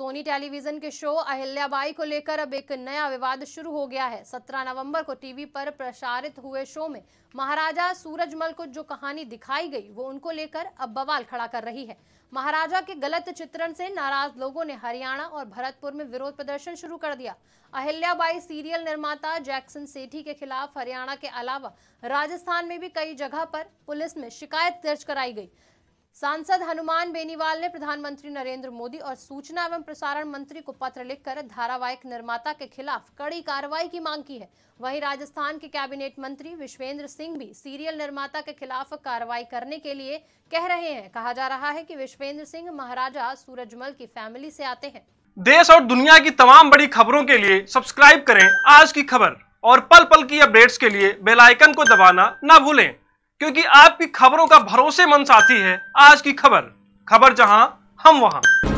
Soni television के show Ahilyabai को लेकर अब एक नया विवाद शुरू हो गया है 17 नवंबर को टीवी पर प्रसारित हुए शो में महाराजा सूरजमल को जो कहानी दिखाई गई वो उनको लेकर अब बवाल खड़ा कर रही है महाराजा के गलत चित्रण से नाराज लोगों ने हरियाणा और भरतपुर में विरोध प्रदर्शन शुरू कर दिया अहिल्याबाई सीरियल निर्माता जैक्सन सेठी के खिलाफ हरियाणा के अलावा राजस्थान में भी कई जगह पर पुलिस में शिकायत दर्ज कराई गई सांसद हनुमान बेनीवाल ने प्रधानमंत्री नरेंद्र मोदी और सूचना एवं प्रसारण मंत्री को पत्र लिखकर धारावाहिक निर्माता के खिलाफ कड़ी कार्रवाई की मांग की है वहीं राजस्थान के कैबिनेट मंत्री विश्वेंद्र सिंह भी सीरियल निर्माता के खिलाफ कार्रवाई करने के लिए कह रहे हैं कहा जा रहा है कि विश्वेंद्र सिंह महाराजा सूरजमल की फैमिली से आते हैं देश और दुनिया की तमाम बड़ी खबरों के लिए सब्सक्राइब करें आज की खबर और पल पल की अपडेट्स के लिए बेलाइकन को दबाना न भूलें क्योंकि आपकी खबरों का भरोसेमंद साथी है आज की खबर खबर जहां हम वहां